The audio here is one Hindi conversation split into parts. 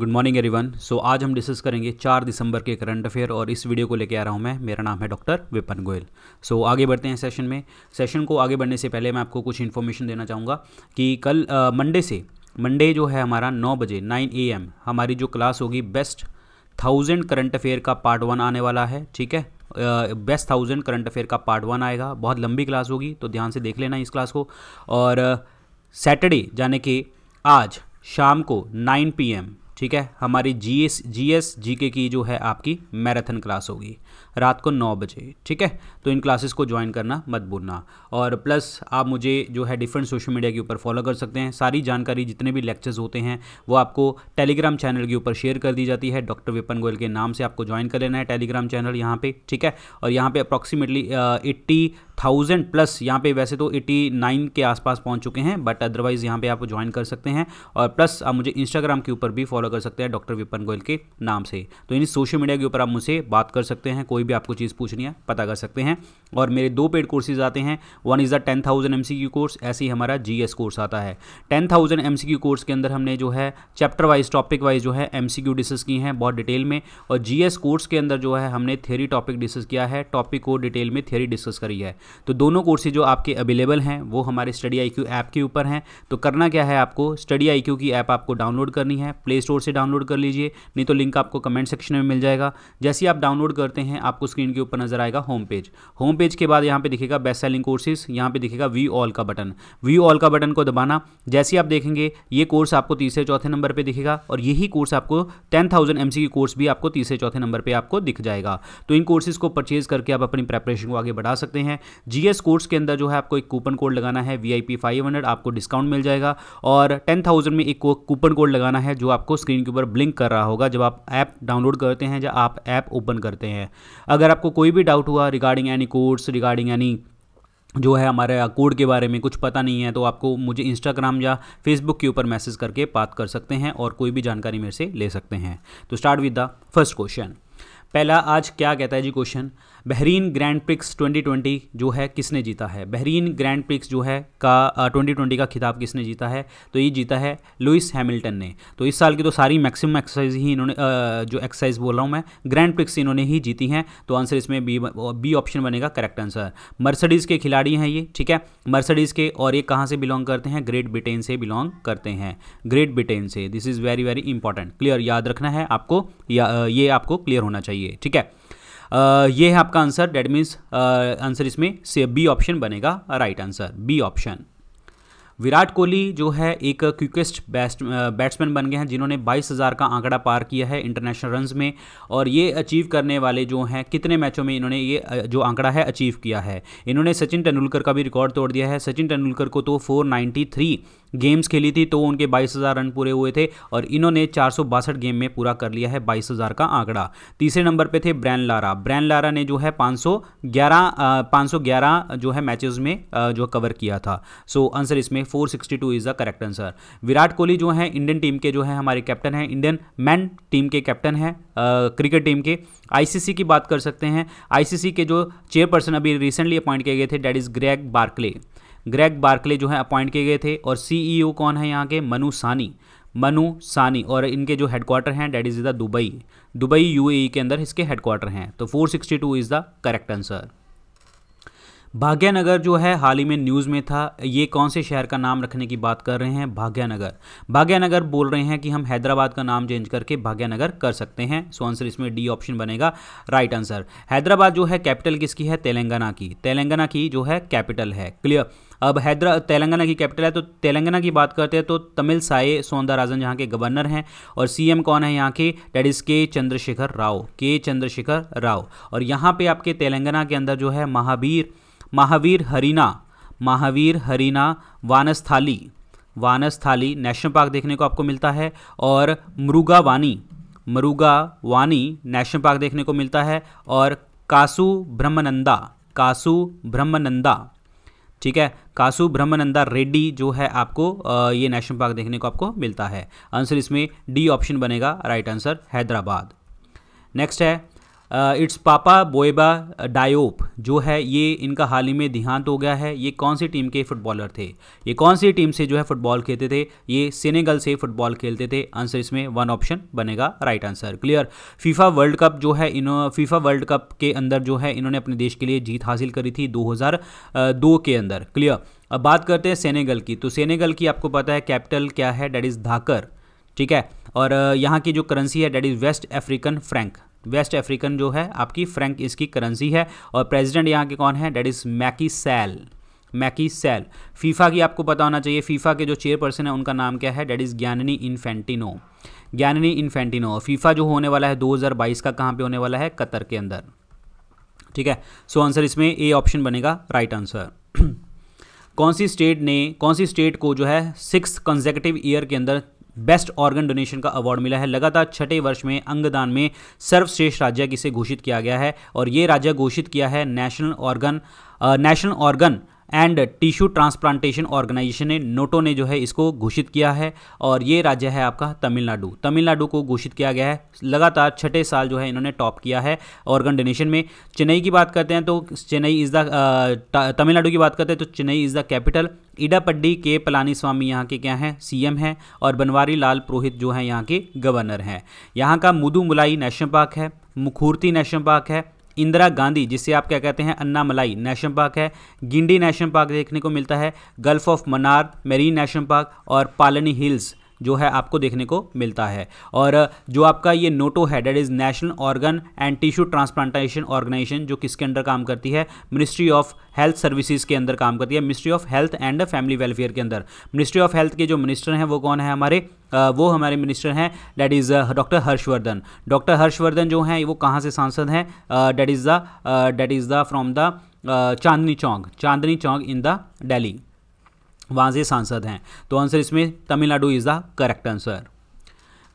गुड मॉर्निंग एवरीवन सो आज हम डिस्कस करेंगे चार दिसंबर के करंट अफेयर और इस वीडियो को लेकर आ रहा हूँ मैं मेरा नाम है doctor Vipan Goyal so so, आगे बढ़ते हैं सेशन में सेशन को आगे बढ़ने से पहले मैं आपको कुछ इन्फॉर्मेशन देना चाहूँगा कि कल मंडे से मंडे जो है हमारा नौ बजे नाइन ए एम हमारी जो क्लास होगी बेस्ट थाउजेंड करंट अफेयर का पार्ट वन आने वाला है ठीक है बेस्ट थाउजेंड करंट अफेयर का पार्ट वन आएगा बहुत लंबी क्लास होगी तो ध्यान से देख लेना इस क्लास को और सैटरडे यानी जाने के आज शाम को 9 पीएम ठीक है हमारी G S G S G के की जो है आपकी मैराथन क्लास होगी रात को नौ बजे ठीक है तो इन क्लासेस को ज्वाइन करना मत भूलना और प्लस आप मुझे जो है डिफरेंट सोशल मीडिया के ऊपर फॉलो कर सकते हैं सारी जानकारी जितने भी लेक्चर्स होते हैं वो आपको टेलीग्राम चैनल के ऊपर शेयर कर दी जाती है डॉक्टर विपन गोयल के नाम से आपको ज्वाइन कर लेना है टेलीग्राम चैनल यहाँ पर ठीक है और यहाँ पर अप्रॉक्सीमेटली एट्टी थाउजेंड प्लस यहाँ पे वैसे तो एटी नाइन के आसपास पहुँच चुके हैं बट अदरवाइज़ यहाँ पे आप ज्वाइन कर सकते हैं और प्लस आप मुझे इंस्टाग्राम के ऊपर भी फॉलो कर सकते हैं डॉक्टर विपन गोयल के नाम से तो इन सोशल मीडिया के ऊपर आप मुझसे बात कर सकते हैं हैं कोई भी आपको चीज़ पूछनी है पता कर सकते हैं और मेरे दो पेड कोर्सेज आते हैं one is the ten thousand M course ऐसे ही हमारा जी कोर्स आता है टेन थाउजेंड एम कोर्स के अंदर हमने जो है चैप्टर वाइज टॉपिक वाइज जो है एम सी डिस्कस की हैं बहुत डिटेल में और जी कोर्स के अंदर जो है हमने थेरी टॉपिक डिस्कस किया है टॉपिक को डिटेल में थेरी डिस्कस करी है तो दोनों कोर्सेज जो आपके अवेलेबल हैं वो हमारे स्टडी आई क्यू ऐप के ऊपर हैं तो करना क्या है आपको स्टडी आई क्यू की ऐप आपको डाउनलोड करनी है प्ले स्टोर से डाउनलोड कर लीजिए नहीं तो लिंक आपको कमेंट सेक्शन में मिल जाएगा जैसे ही आप डाउनलोड करते हैं हैं आपको स्क्रीन के ऊपर नजर आएगा होम पेज होम पेज के बाद यहाँ पे दिखेगा बेस्ट सेलिंग कोर्सेज यहाँ पे दिखेगा वी ऑल का बटन वी ऑल का बटन को दबाना जैसे आप देखेंगे ये कोर्स आपको तीसरे चौथे नंबर पर दिखेगा और यही कोर्स आपको टेन थाउजेंड की कोर्स भी आपको तीसरे चौथे नंबर पर आपको दिख जाएगा तो इन कोर्सेज को परचेज करके आप अपनी प्रेपरेशन को आगे बढ़ा सकते हैं जी कोर्स के अंदर जो है आपको एक कूपन कोड लगाना है वी आई फाइव हंड्रेड आपको डिस्काउंट मिल जाएगा और टेन थाउजेंड में एक कूपन कोड लगाना है जो आपको स्क्रीन के ऊपर ब्लिंक कर रहा होगा जब आप ऐप डाउनलोड करते हैं या आप ऐप ओपन करते हैं अगर आपको कोई भी डाउट हुआ regarding any course regarding any जो है हमारे कोड uh, के बारे में कुछ पता नहीं है तो आपको मुझे इंस्टाग्राम या फेसबुक के ऊपर मैसेज करके बात कर सकते हैं और कोई भी जानकारी मेरे से ले सकते हैं तो start with the first question पहला आज क्या कहता है जी क्वेश्चन बहरीन ग्रैंड प्रिक्स 2020 जो है किसने जीता है बहरीन ग्रैंड प्रिक्स जो है का ट्वेंटी ट्वेंटी का खिताब किसने जीता है तो ये जीता है लुइस हैमिल्टन ने तो इस साल की तो सारी मैक्सिमम एक्सरसाइज ही इन्होंने जो एक्सरसाइज बोल रहा हूँ मैं ग्रैंड प्रिक्स इन्होंने ही जीती हैं तो आंसर इसमें बी बी ऑप्शन बनेगा करेक्ट आंसर मर्सडीज़ के खिलाड़ी हैं ये ठीक है मर्सडीज़ के और ये कहाँ से बिलोंग करते हैं ग्रेट ब्रिटेन से बिलोंग करते हैं ग्रेट ब्रिटेन से this is very very important clear याद रखना है आपको या ये आपको क्लियर होना चाहिए ठीक है ये है आपका आंसर डेट मीन्स आंसर इसमें से बी ऑप्शन बनेगा right answer B option Virat Kohli जो है एक क्विकेस्ट बैट्स बैट्समैन बन गए हैं जिन्होंने 22,000 का आंकड़ा पार किया है इंटरनेशनल रन में और ये अचीव करने वाले जो हैं कितने मैचों में इन्होंने ये जो आंकड़ा है अचीव किया है इन्होंने सचिन तेंदुलकर का भी रिकॉर्ड तोड़ दिया है सचिन तेंदुलकर को तो 493 गेम्स खेली थी तो उनके बाईस रन पूरे हुए थे और इन्होंने चार गेम में पूरा कर लिया है बाईस का आंकड़ा तीसरे नंबर पर थे ब्रैन लारा ब्रैन लारा ने जो है पाँच 511 जो है मैचेस में जो कवर किया था सो so, आंसर इसमें 462 is the correct answer Virat Kohli जो है इंडियन टीम के जो है हमारे कैप्टन हैं इंडियन मैन टीम के कैप्टन हैं क्रिकेट टीम के आईसीसी की बात कर सकते हैं आईसीसी के जो चेयरपर्सन अभी रिसेंटली अपॉइंट किए गए थे that is Greg Barclay Greg Barclay जो है अपॉइंट किए गए थे और सीईओ e कौन है यहाँ के मनु सानी मनु सानी और इनके जो हेडक्वार्टर हैं that is the Dubai Dubai UAE के अंदर इसके हेडक्वार्टर हैं तो 462 is the correct answer Bhagyanagar जो है हाल ही में न्यूज़ में था ये कौन से शहर का नाम रखने की बात कर रहे हैं भाग्यानगर भाग्यानगर बोल रहे हैं कि हम हैदराबाद का नाम चेंज करके भाग्यानगर कर सकते हैं सो आंसर इसमें डी ऑप्शन बनेगा राइट आंसर हैदराबाद जो है कैपिटल किसकी है तेलंगाना की तेलंगाना की जो है कैपिटल है क्लियर अब हैदरा तेलंगाना की कैपिटल है तो तेलंगाना की बात करते हैं तो तमिल साई राजन यहाँ के गवर्नर हैं और सी कौन है यहाँ के डेट इज़ के चंद्रशेखर राव के चंद्रशेखर राव और यहाँ पर आपके तेलंगाना के अंदर जो है महावीर महावीर हरीना महावीर हरीना वानस्थाली वानस्थाली नेशनल पार्क देखने को आपको मिलता है और मुरुगा वानी मुरुगा वानी नेशनल पार्क देखने को मिलता है और कासु ब्रह्मनंदा कासु ब्रह्मनंदा ठीक है कासू ब्रह्मनंदा रेड्डी जो है आपको ये नेशनल पार्क देखने को आपको मिलता है आंसर इसमें डी ऑप्शन बनेगा राइट आंसर हैदराबाद नेक्स्ट है इट्स पापा बोएबा डायोप जो है ये इनका हाल ही में देहांत हो गया है ये कौन सी टीम के फुटबॉलर थे ये कौन सी टीम से जो है फुटबॉल खेलते थे ये सेनेगल से फुटबॉल खेलते थे आंसर इसमें वन ऑप्शन बनेगा right answer clear FIFA World Cup जो है इन फीफा वर्ल्ड कप के अंदर जो है इन्होंने अपने देश के लिए जीत हासिल करी थी दो uh, के अंदर क्लियर अब बात करते हैं सेनेगल की तो सेनेगल की आपको पता है कैपिटल क्या है डैट इज़ धाकर ठीक है और uh, यहाँ की जो करेंसी है that is West African franc West African जो है आपकी फ्रेंक इसकी करेंसी है और प्रेसिडेंट यहाँ के कौन है that is Macky Sall Macky Sall FIFA की आपको पता होना चाहिए फीफा के जो चेयरपर्सन है उनका नाम क्या है that is Gianni Infantino Gianni Infantino FIFA जो होने वाला है 2022 का कहाँ पे होने वाला है कतर के अंदर ठीक है सो so आंसर इसमें ए ऑप्शन बनेगा राइट आंसर कौन सी स्टेट ने कौन सी स्टेट को जो है सिक्स कंजेकटिव ईयर के अंदर बेस्ट ऑर्गन डोनेशन का अवार्ड मिला है लगातार छठे वर्ष में अंगदान में सर्वश्रेष्ठ राज्य किसे घोषित किया गया है और ये राज्य घोषित किया है national organ national organ and tissue transplantation organisation ने नोटो ने जो है इसको घोषित किया है और ये राज्य है आपका तमिलनाडु तमिलनाडु को घोषित किया गया है लगातार छठे साल जो है इन्होंने टॉप किया है ऑर्गन डोनेशन में चेन्नई की बात करते हैं तो चेन्नई इज़ द तमिलनाडु की बात करते हैं तो Chennai is the capital Edappadi K Palani स्वामी यहाँ के क्या हैं सीएम हैं और बनवारी लाल पुरोहित जो हैं यहाँ के गवर्नर हैं यहाँ का मुदुमलाई नेशनल पार्क है मुखूर्ति नेशनल पार्क है इंदिरा गांधी जिसे आप क्या कहते हैं अन्ना मलाई नेशनल पार्क है गिंडी नेशनल पार्क देखने को मिलता है gulf of Mannar marine national park और पालनी हिल्स जो है आपको देखने को मिलता है और जो आपका ये नोटो है that is national organ and tissue transplantation organisation जो किसके अंडर काम करती है मिनिस्ट्री ऑफ हेल्थ सर्विसेज के अंदर काम करती है ministry of health and family welfare के अंदर मिनिस्ट्री ऑफ हेल्थ के जो मिनिस्टर हैं वो कौन है हमारे वो हमारे मिनिस्टर हैं that is doctor Harshvardhan doctor Harshvardhan जो हैं वो कहाँ से सांसद हैं that is the that is the from the Chandni Chowk Chandni Chowk in the Delhi वहाँ से सांसद हैं तो आंसर इसमें Tamil Nadu is the correct answer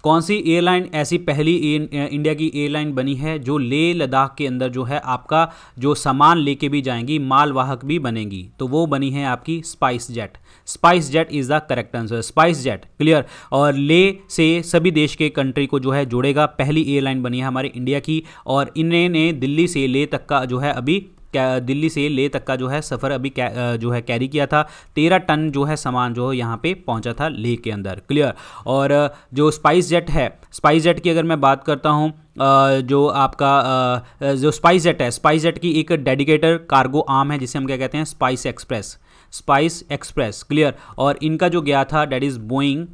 कौन सी एयरलाइन ऐसी पहली इंडिया की एयरलाइन बनी है जो लेह लद्दाख के अंदर जो है आपका जो सामान लेके भी जाएंगी मालवाहक भी बनेगी तो वो बनी है आपकी SpiceJet SpiceJet is the correct answer SpiceJet clear और ले से सभी देश के कंट्री को जो है जोड़ेगा पहली एयरलाइन बनी है हमारे इंडिया की और इन्हें दिल्ली से ले तक का जो है अभी दिल्ली से लेह तक का जो है सफ़र अभी जो है कैरी किया था तेरह टन जो है सामान जो यहाँ पे पहुँचा था लेह के अंदर क्लियर और जो स्पाइस जेट है स्पाइस जेट की अगर मैं बात करता हूँ जो आपका जो स्पाइस जेट है स्पाइस जेट की एक डेडिकेटर कार्गो आम है जिसे हम क्या कहते हैं Spice Express Spice Express clear और इनका जो गया था that is Boeing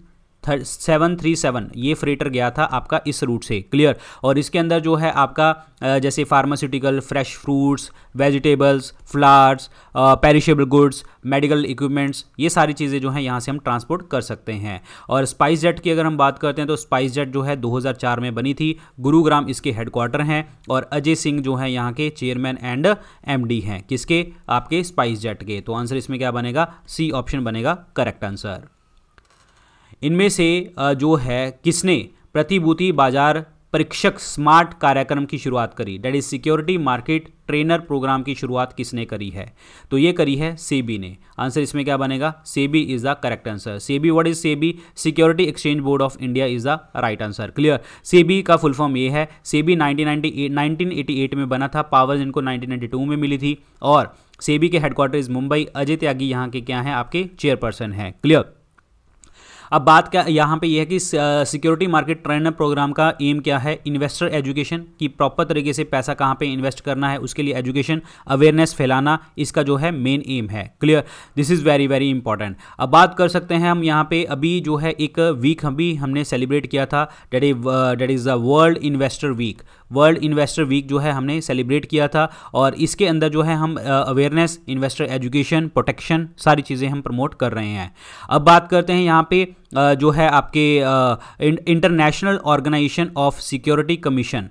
seven three seven ये फ्रेटर गया था आपका इस रूट से क्लियर और इसके अंदर जो है आपका जैसे pharmaceutical fresh fruits vegetables flowers perishable goods medical equipments ये सारी चीज़ें जो हैं यहाँ से हम ट्रांसपोर्ट कर सकते हैं और स्पाइस जेट की अगर हम बात करते हैं तो स्पाइस जेट जो है 2004 में बनी थी गुरुग्राम इसके हेडक्वार्टर हैं और अजय सिंह जो है यहाँ के चेयरमैन एंड एम हैं किसके आपके स्पाइस जेट के तो आंसर इसमें क्या बनेगा सी ऑप्शन बनेगा करेक्ट आंसर इनमें से जो है किसने प्रतिभूति बाजार परीक्षक स्मार्ट कार्यक्रम की शुरुआत करी that is security market trainer programme की शुरुआत किसने करी है तो ये करी है सेबी ने आंसर इसमें क्या बनेगा SEBI is the correct answer SEBI what is SEBI security exchange board of India is the right answer clear SEBI का फुल फॉर्म ये है सेबी नाइनटीन 1988 में बना था पावर्स इनको नाइनटीन में मिली थी और सेबी के हेडक्वार्टर इज मुंबई अजय त्यागी यहाँ के क्या है आपके चेयरपर्सन है क्लियर अब बात क्या यहाँ पे यह है कि सिक्योरिटी मार्केट ट्रेनर प्रोग्राम का एम क्या है इन्वेस्टर एजुकेशन की प्रॉपर तरीके से पैसा कहाँ पे इन्वेस्ट करना है उसके लिए एजुकेशन अवेयरनेस फैलाना इसका जो है मेन एम है clear this is very very important अब बात कर सकते हैं हम यहाँ पे अभी जो है एक वीक अभी हमने सेलिब्रेट किया था that is that is the world investor week world investor week जो है हमने सेलिब्रेट किया था और इसके अंदर जो है हम अवेयरनेस इन्वेस्टर एजुकेशन प्रोटेक्शन सारी चीज़ें हम प्रमोट कर रहे हैं अब बात करते हैं यहाँ पे जो है आपके international organisation of security commission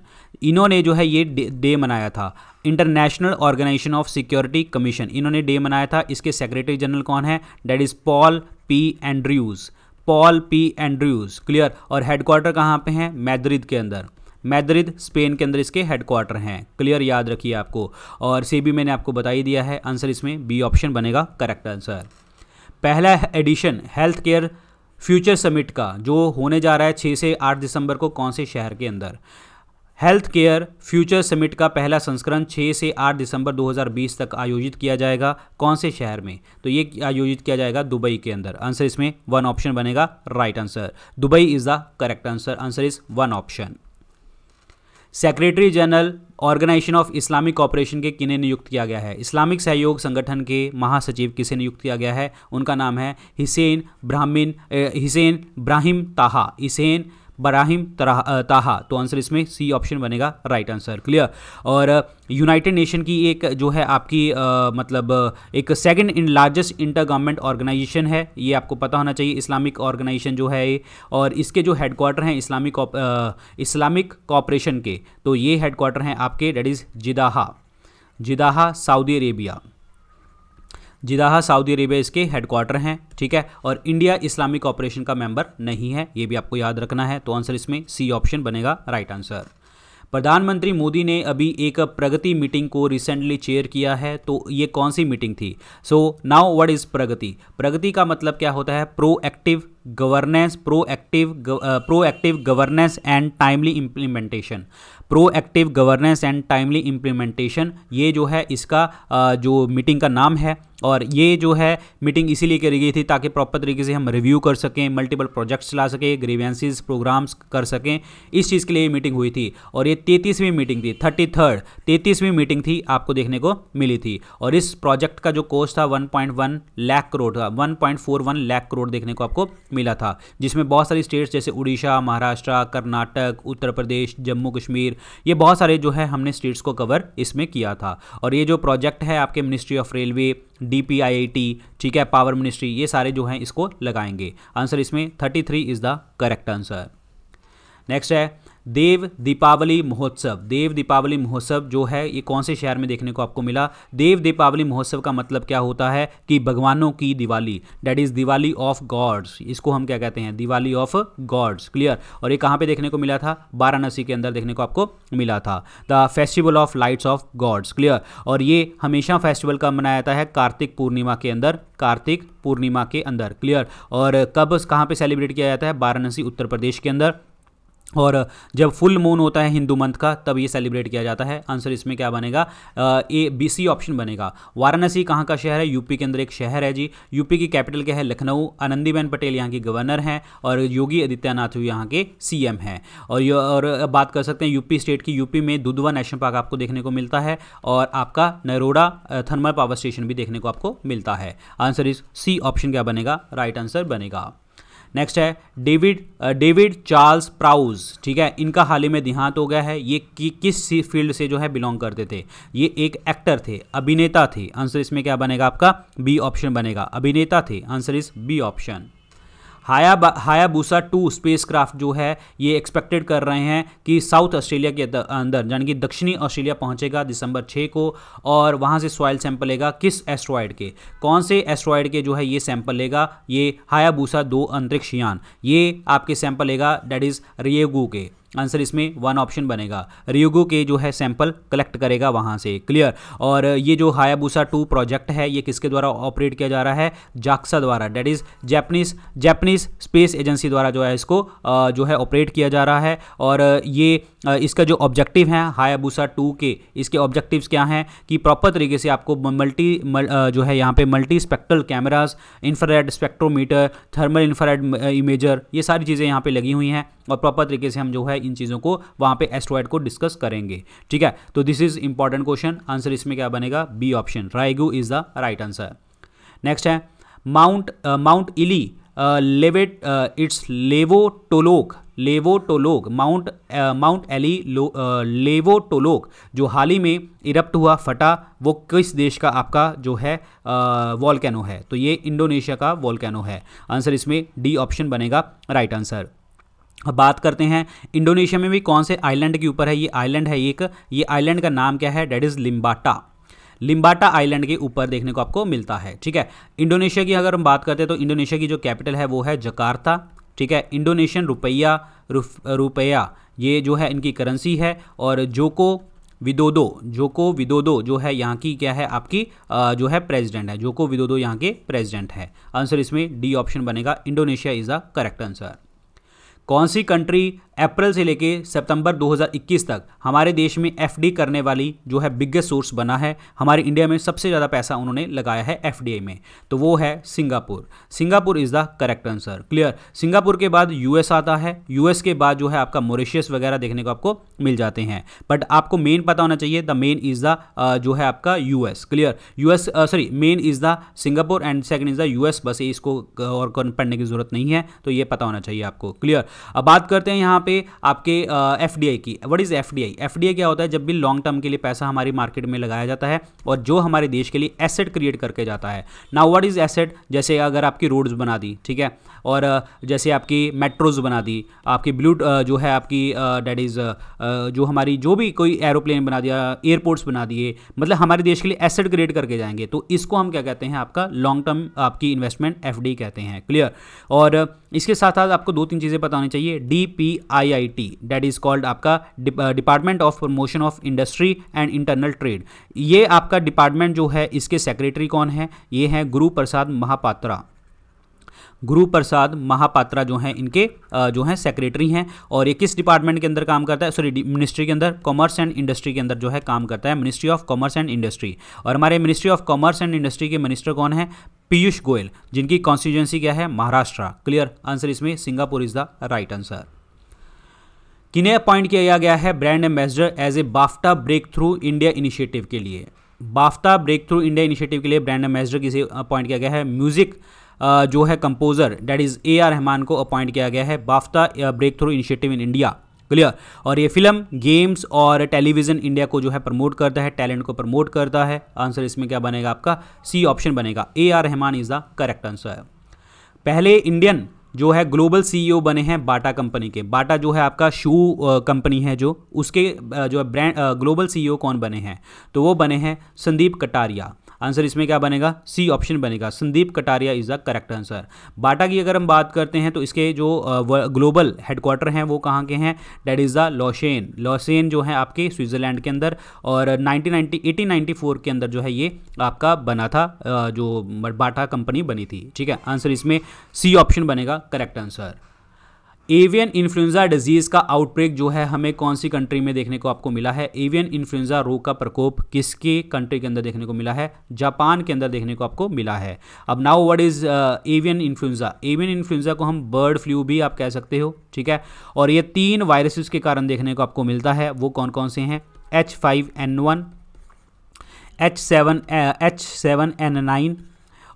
इन्होंने जो है ये डे मनाया था international organisation of security commission इन्होंने डे मनाया था इसके सेक्रेटरी जनरल कौन है that is Paul P Andrews Paul P Andrews clear और हेडक्वार्टर कहाँ पे हैं मैद्रिद के अंदर मैद्रिद स्पेन के अंदर इसके हेडक्वार्टर हैं क्लियर याद रखिए आपको और सी भी मैंने आपको बता ही दिया है आंसर इसमें बी ऑप्शन बनेगा करेक्ट आंसर पहला edition health care future summit का जो होने जा रहा है छः से आठ दिसंबर को कौन से शहर के अंदर हेल्थ केयर फ्यूचर समिट का पहला संस्करण 6 से 8 दिसंबर 2020 तक आयोजित किया जाएगा कौन से शहर में तो ये आयोजित किया जाएगा दुबई के अंदर आंसर इसमें वन ऑप्शन बनेगा right answer Dubai is the correct answer answer is one option secretary general organisation of Islamic cooperation के किन्हें नियुक्त किया गया है इस्लामिक सहयोग संगठन के महासचिव किसे नियुक्त किया गया है उनका नाम है हिसेन ब्राह्मिन हिसेन ब्राहिम ताहा हिसेन बराहिम ताहा तो आंसर इसमें सी ऑप्शन बनेगा राइट आंसर क्लियर और यूनाइटेड नेशन की एक जो है आपकी आ, मतलब एक second in largest inter government organisation है ये आपको पता होना चाहिए इस्लामिक ऑर्गेनाइजेशन जो है ये और इसके जो हेडक्वार्टर हैं इस्लामिक इस्लामिक कॉपरेशन के तो ये हेडक्वार्टर हैं आपके that is Jeddah Jeddah Saudi Arabia Jeddah Saudi Arabia इसके हेडक्वार्टर हैं ठीक है और इंडिया इस्लामिक ऑपरेशन का मेंबर नहीं है ये भी आपको याद रखना है तो आंसर इसमें सी ऑप्शन बनेगा राइट आंसर प्रधानमंत्री मोदी ने अभी एक प्रगति मीटिंग को रिसेंटली चेयर किया है तो ये कौन सी मीटिंग थी so now what is Pragati Pragati का मतलब क्या होता है proactive governance proactive proactive governance and timely implementation proactive governance and timely implementation ये जो है इसका uh, जो मीटिंग का नाम है और ये जो है मीटिंग इसीलिए करी गई थी ताकि प्रॉपर तरीके से हम रिव्यू कर सकें मल्टीपल प्रोजेक्ट्स चला सकें ग्रीवेंसीज प्रोग्राम्स कर सकें इस चीज़ के लिए मीटिंग हुई थी और ये तैंतीसवीं मीटिंग थी थर्टी थर्ड तैंतीसवीं मीटिंग थी आपको देखने को मिली थी और इस प्रोजेक्ट का जो कोस्ट था 1.1 लाख करोड़ था 1.41 लाख करोड़ देखने को आपको मिला था जिसमें बहुत सारी स्टेट्स जैसे उड़ीसा महाराष्ट्र कर्नाटक उत्तर प्रदेश जम्मू कश्मीर ये बहुत सारे जो है हमने स्टेट्स को कवर इसमें किया था और ये जो प्रोजेक्ट है आपके मिनिस्ट्री ऑफ रेलवे डी ठीक है पावर मिनिस्ट्री ये सारे जो हैं इसको लगाएंगे आंसर इसमें thirty three is the correct answer next है देव दीपावली महोत्सव देव दीपावली महोत्सव जो है ये कौन से शहर में देखने को आपको मिला देव दीपावली महोत्सव का मतलब क्या होता है कि भगवानों की Diwali that is Diwali of gods इसको हम क्या कहते हैं दिवाली ऑफ गॉड्स क्लियर और ये कहाँ पे देखने को मिला था वाराणसी के अंदर देखने को आपको मिला था the festival of lights of gods clear और ये हमेशा फेस्टिवल का मनाया जाता है कार्तिक पूर्णिमा के अंदर कार्तिक पूर्णिमा के अंदर क्लियर और कब कहाँ पर सेलिब्रेट किया जाता है वाराणसी उत्तर प्रदेश के अंदर और जब फुल मून होता है हिंदू मंथ का तब ये सेलिब्रेट किया जाता है आंसर इसमें क्या बनेगा ए बी सी ऑप्शन बनेगा वाराणसी कहाँ का शहर है यूपी के अंदर एक शहर है जी यूपी की कैपिटल क्या है लखनऊ आनंदीबेन पटेल यहाँ की गवर्नर हैं और योगी आदित्यनाथ यहाँ के सी एम हैं और और बात कर सकते हैं यूपी स्टेट की यूपी में दुधवा नेशनल पार्क आपको देखने को मिलता है और आपका नरोडा थर्मल पावर स्टेशन भी देखने को आपको मिलता है आंसर इस सी ऑप्शन क्या बनेगा राइट आंसर बनेगा नेक्स्ट है डेविड डेविड चार्ल्स प्राउज ठीक है इनका हाल ही में देहांत हो गया है ये कि, किस फील्ड से जो है बिलोंग करते थे ये एक एक्टर थे अभिनेता थे आंसर इसमें क्या बनेगा आपका बी ऑप्शन बनेगा अभिनेता थे आंसर इज बी ऑप्शन हाया हायाबूसा टू क्राफ्ट जो है ये एक्सपेक्टेड कर रहे हैं कि साउथ ऑस्ट्रेलिया के अंदर यानी कि दक्षिणी ऑस्ट्रेलिया पहुंचेगा दिसंबर छः को और वहाँ से सॉयल सैंपल लेगा किस एस्ट्रॉयड के कौन से एस्ट्रॉयड के जो है ये सैंपल लेगा ये हायाबूसा दो अंतरिक्ष यान ये आपके सैंपल लेगा डेट इज़ रिएगू के आंसर इसमें वन ऑप्शन बनेगा रियोगो के जो है सैंपल कलेक्ट करेगा वहाँ से क्लियर और ये जो हायाबूसा टू प्रोजेक्ट है ये किसके द्वारा ऑपरेट किया जा रहा है जाक्सा द्वारा that is Japanese Japanese space agency द्वारा जो है इसको जो है ऑपरेट किया जा रहा है और ये इसका जो ऑब्जेक्टिव है हायाबूसा टू के इसके ऑब्जेक्टिव क्या हैं कि प्रॉपर तरीके से आपको मल्टी मल, जो है यहाँ पे multi spectral cameras infrared spectrometer thermal infrared imager ये सारी चीज़ें यहाँ पे लगी हुई हैं और प्रॉपर तरीके से हम जो है इन चीज़ों को वहाँ पे एस्ट्रॉयड को डिस्कस करेंगे ठीक है तो this is important question answer इसमें क्या बनेगा B option Ryugu is the right answer next है माउंट माउंट इली लेवेट इट्स लेवो टोलोक लेवो टोलोक माउंट माउंट एली लेवो टोलोक जो हाल ही में इरप्ट हुआ फटा वो किस देश का आपका जो है वॉलकैनो uh, है तो ये इंडोनेशिया का वॉलकैनो है आंसर इसमें डी ऑप्शन बनेगा राइट आंसर अब बात करते हैं इंडोनेशिया में भी कौन से आइलैंड के ऊपर है ये आइलैंड है एक ये आइलैंड का नाम क्या है that is Lembata Lembata island के ऊपर देखने को आपको मिलता है ठीक है इंडोनेशिया की अगर हम बात करते हैं तो इंडोनेशिया की जो कैपिटल है वो है जकार्ता ठीक है इंडोनेशियन रुपया रुपया ये जो है इनकी करेंसी है और जोको विदोदो जोको विदोदो जो है यहाँ की क्या है आपकी जो है प्रेसिडेंट है जोको विदोदो यहाँ के प्रेसिडेंट है आंसर इसमें डी ऑप्शन बनेगा Indonesia is the correct answer कौन सी कंट्री अप्रैल से लेके सितंबर 2021 तक हमारे देश में एफडी करने वाली जो है बिगेस्ट सोर्स बना है हमारे इंडिया में सबसे ज़्यादा पैसा उन्होंने लगाया है एफ में तो वो है Singapore Singapore is the correct answer clear Singapore के बाद यूएस आता है यूएस के बाद जो है आपका मॉरिशियस वगैरह देखने को आपको मिल जाते हैं बट आपको मेन पता होना चाहिए द मेन इज़ द जो है आपका U clear U sorry main is the Singapore and second is the U बस इसको और पढ़ने की जरूरत नहीं है तो ये पता होना चाहिए आपको क्लियर अब बात करते हैं यहाँ पे आपके एफ की वट इज़ एफ डी क्या होता है जब भी लॉन्ग टर्म के लिए पैसा हमारी मार्केट में लगाया जाता है और जो हमारे देश के लिए एसेट क्रिएट करके जाता है ना वट इज़ एसेट जैसे अगर आपकी रोड्स बना दी ठीक है और जैसे आपकी मेट्रोज बना दी आपकी ब्लू जो है आपकी डेट इज़ जो हमारी जो भी कोई एरोप्लेन बना दिया एयरपोर्ट्स बना दिए मतलब हमारे देश के लिए एसेट क्रिएट करके जाएंगे तो इसको हम क्या कहते हैं आपका लॉन्ग टर्म आपकी इन्वेस्टमेंट एफ कहते हैं क्लियर और इसके साथ साथ आपको दो तीन चीज़ें पता होनी चाहिए D P I I T that is called आपका department of promotion of industry and internal trade ये आपका डिपार्टमेंट जो है इसके सेक्रेटरी कौन है ये हैं गुरु प्रसाद महापात्रा गुरु प्रसाद महापात्रा जो हैं इनके जो हैं सेक्रेटरी हैं और ये किस डिपार्टमेंट के अंदर काम करता है सॉरी मिनिस्ट्री के अंदर कॉमर्स एंड इंडस्ट्री के अंदर जो है काम करता है ministry of commerce and industry और हमारे ministry of commerce and industry के मिनिस्टर कौन है पीयूष गोयल जिनकी कॉन्स्टिट्यूंसी क्या है महाराष्ट्र क्लियर आंसर इसमें Singapore is the right answer किन्हें अपॉइंट किया गया है brand ambassador as a BAFTA breakthrough India initiative के लिए BAFTA breakthrough India initiative के लिए ब्रांड एम्बेसडर किसे अपॉइंट किया गया है म्यूजिक जो है composer that is A R Rahman को अपॉइंट किया गया है BAFTA breakthrough initiative in India clear और ये फिल्म गेम्स और टेलीविजन इंडिया को जो है प्रमोट करता है टैलेंट को प्रमोट करता है आंसर इसमें क्या बनेगा आपका सी ऑप्शन बनेगा A R Rahman is the correct answer पहले इंडियन जो है ग्लोबल सीईओ e बने हैं बाटा कंपनी के बाटा जो है आपका शू कंपनी है जो उसके जो है ब्रांड ग्लोबल सीईओ कौन बने हैं तो वो बने हैं संदीप कटारिया आंसर इसमें क्या बनेगा सी ऑप्शन बनेगा Sandeep Kataria is the correct answer Bata की अगर हम बात करते हैं तो इसके जो ग्लोबल हेडक्वार्टर हैं वो कहाँ के हैं that is the Lausanne Lausanne जो है आपके स्विट्ज़रलैंड के अंदर और नाइनटीन नाइनटी के अंदर जो है ये आपका बना था जो बाटा कंपनी बनी थी ठीक है आंसर इसमें सी ऑप्शन बनेगा correct answer avian influenza disease का आउटब्रेक जो है हमें कौन सी कंट्री में देखने को आपको मिला है एवियन इन्फ्लुएंजा रोग का प्रकोप किसके कंट्री के अंदर देखने को मिला है जापान के अंदर देखने को आपको मिला है अब now what is avian influenza avian influenza को हम बर्ड फ्लू भी आप कह सकते हो ठीक है और ये तीन वायरसेस के कारण देखने को आपको मिलता है वो कौन कौन से हैं H five N one H seven H seven N nine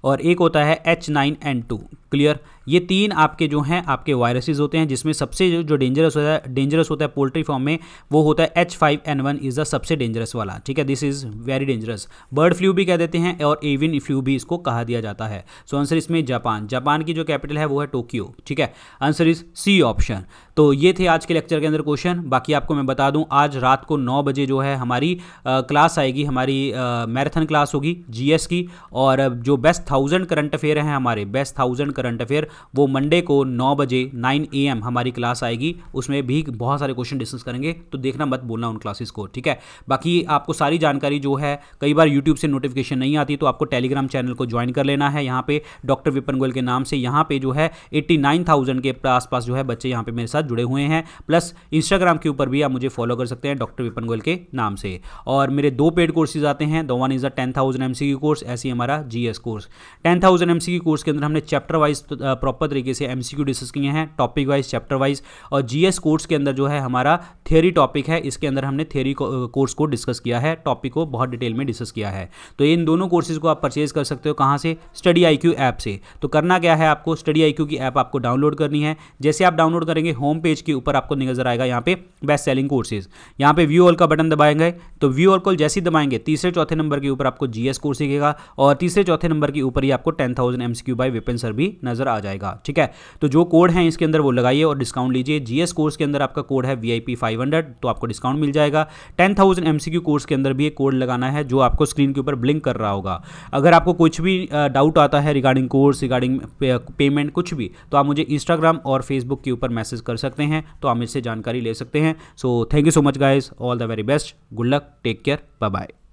और एक होता है H nine N two clear ये तीन आपके जो हैं आपके वायरसेज होते हैं जिसमें सबसे जो जो डेंजरस होता है डेंजरस होता है पोल्ट्री फॉर्म में वो होता है H five N one is the सबसे डेंजरस वाला ठीक है this is very dangerous bird flu भी कह देते हैं और एविन फ्लू भी इसको कहा दिया जाता है सो so आंसर इसमें जापान जापान की जो कैपिटल है वो है टोक्यो ठीक है आंसर इज सी ऑप्शन तो ये थे आज के लेक्चर के अंदर क्वेश्चन बाकी आपको मैं बता दूं आज रात को नौ बजे जो है हमारी आ, क्लास आएगी हमारी मैराथन क्लास होगी जीएस की और जो बेस्ट थाउजेंड करंट अफेयर हैं हमारे बेस्ट थाउजेंड करंट अफेयर वो मंडे को नौ बजे नाइन ए एम हमारी क्लास आएगी उसमें भी बहुत सारे क्वेश्चन डिस्कस करेंगे तो देखना मत बोलना उन क्लासेस को ठीक है बाकी आपको सारी जानकारी जो है कई बार यूट्यूब से नोटिफिकेशन नहीं आती तो आपको टेलीग्राम चैनल को ज्वाइन कर लेना है यहाँ पे डॉक्टर विपन गोयल के नाम से यहाँ पे जो है एट्टी के आसपास जो है बच्चे यहाँ पे मेरे साथ जुड़े हुए हैं प्लस इंस्टाग्राम के ऊपर भी आप मुझे फॉलो कर सकते हैं डॉक्टर विपन गोयल के नाम से और मेरे दो पेड कोर्सेज आते हैं दो one is a ten thousand M course ऐसी हमारा GS course ten thousand M course के अंदर हमने चैप्टर वाइज प्रॉपर तरीके से एम सी किए हैं टॉपिक वाइज चैप्टर वाइज और जी कोर्स के अंदर जो है हमारा थ्योरी टॉपिक है इसके अंदर हमने थ्योरी कोर्स को डिस्कस किया है टॉपिक को बहुत डिटेल में डिस्कस किया है तो इन दोनों कोर्सेज को आप परचेज कर सकते हो कहाँ से स्टडी आई ऐप से तो करना क्या है आपको स्टडी आई की ऐप आपको डाउनलोड करनी है जैसे आप डाउनलोड करेंगे होम पेज के ऊपर आपको नजर आएगा यहाँ पे बेस्ट सेलिंग कोर्सेज यहाँ पे व्यू ऑल का बटन दबाएंगे तो व्यू ऑल कॉल जैसे ही दबाएंगे तीसरे चौथे नंबर के ऊपर आपको जीएस कोर्स दिखेगा और तीसरे चौथे नंबर के ऊपर ही आपको टेन थाउजेंड एमसीक्यू बाय वेपन सर भी नज़र आ जाएगा ठीक है तो जो कोड है इसके अंदर वो लगाइए और डिस्काउंट लीजिए जीएस कोर्स के अंदर आपका कोड है वी आई तो आपको डिस्काउंट मिल जाएगा टेन थाउजेंड कोर्स के अंदर भी एक कोड लगाना है जो आपको स्क्रीन के ऊपर ब्लिंक कर रहा होगा अगर आपको कुछ भी डाउट आता है रिगार्डिंग कोर्स रिगार्डिंग पेमेंट कुछ भी तो आप मुझे इंस्टाग्राम और फेसबुक के ऊपर मैसेज कर सकते हैं तो आप इससे जानकारी ले सकते हैं so thank you so much guys all the very best good luck take care bye bye